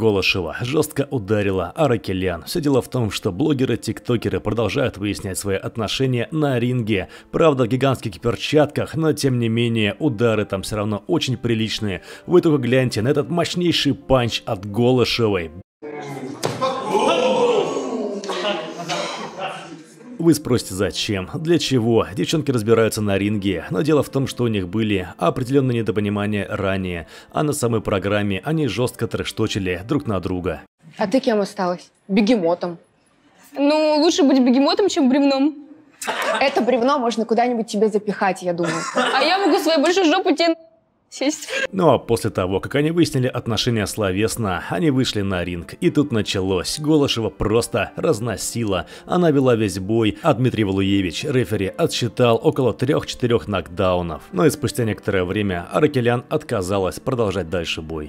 Голошева жестко ударила Аракелян. Все дело в том, что блогеры-тиктокеры продолжают выяснять свои отношения на ринге. Правда, в гигантских перчатках, но тем не менее, удары там все равно очень приличные. Вы только гляньте на этот мощнейший панч от Голошевой. Вы спросите, зачем, для чего? Девчонки разбираются на ринге, но дело в том, что у них были определенные недопонимания ранее, а на самой программе они жестко трэшточили друг на друга. А ты кем осталась? Бегемотом. Ну, лучше быть бегемотом, чем бревном. Это бревно можно куда-нибудь тебе запихать, я думаю. А я могу своей большой жопу тебе сесть. Ну а после того, как они выяснили отношения словесно, они вышли на ринг. И тут началось. Голышева просто разносила. Она вела весь бой, а Дмитрий Валуевич, рефери, отсчитал около 3-4 нокдаунов. Но и спустя некоторое время Аракелян отказалась продолжать дальше бой.